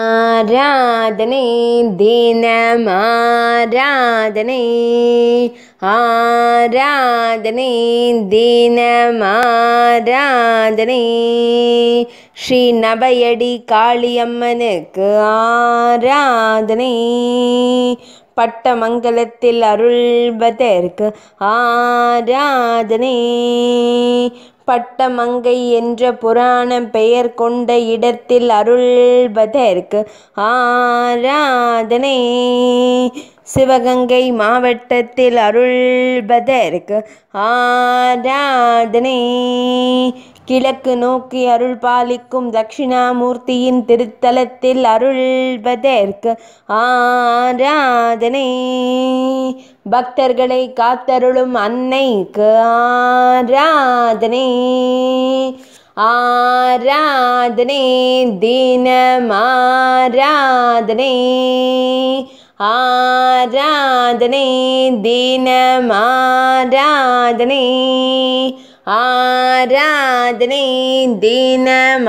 ஆராதனை தினம் ஆராதனை ஆராதனை தினம் ஆராதனை ஸ்ரீ நபையடி காளியம்மனுக்கு ஆராதனை பட்டமங்கலத்தில் அருள்வதற்கு ஆராதனை பட்டமங்கை என்ற புராணம் பெயர் கொண்ட இடத்தில் அருள்வதற்கு ஆராதனை சிவகங்கை மாவட்டத்தில் அருள்வதற்கு ஆராதனை கிழக்கு நோக்கி அருள் பாலிக்கும் தட்சிணாமூர்த்தியின் திருத்தலத்தில் அருள்வதற்கு ஆராதனை भक्रुम् अन् आधने आराधने दीनमाराधने आराधने दीनमाराधने आराधने दीनमाराधने